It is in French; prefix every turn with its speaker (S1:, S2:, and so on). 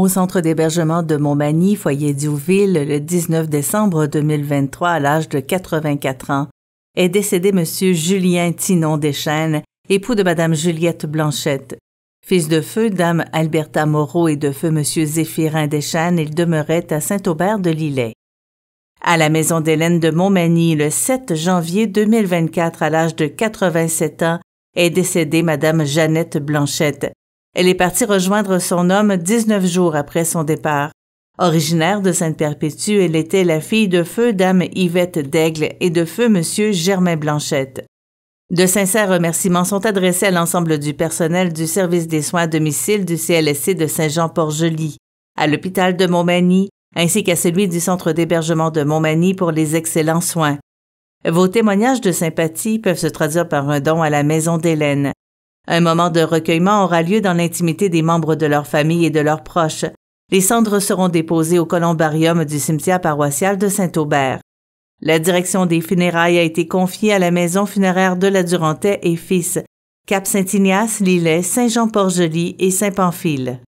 S1: au centre d'hébergement de Montmagny, foyer Diouville, le 19 décembre 2023 à l'âge de 84 ans, est décédé M. Julien Tinon Deschênes, époux de Mme Juliette Blanchette. Fils de feu, Dame Alberta Moreau et de feu M. Zéphirin Deschênes, il demeurait à Saint-Aubert de Lillet. À la maison d'Hélène de Montmagny, le 7 janvier 2024 à l'âge de 87 ans, est décédée Madame Jeannette Blanchette. Elle est partie rejoindre son homme 19 jours après son départ. Originaire de Sainte-Perpétue, elle était la fille de feu Dame Yvette d'Aigle et de feu Monsieur Germain Blanchette. De sincères remerciements sont adressés à l'ensemble du personnel du service des soins à domicile du CLSC de Saint-Jean-Port-Joli, à l'hôpital de Montmagny, ainsi qu'à celui du centre d'hébergement de Montmagny pour les excellents soins. Vos témoignages de sympathie peuvent se traduire par un don à la Maison d'Hélène. Un moment de recueillement aura lieu dans l'intimité des membres de leur famille et de leurs proches. Les cendres seront déposées au columbarium du cimetière paroissial de Saint-Aubert. La direction des funérailles a été confiée à la maison funéraire de la Durantais et Fils, Cap-Saint-Ignace, Lillet, Saint-Jean-Port-Joli et Saint-Pamphile.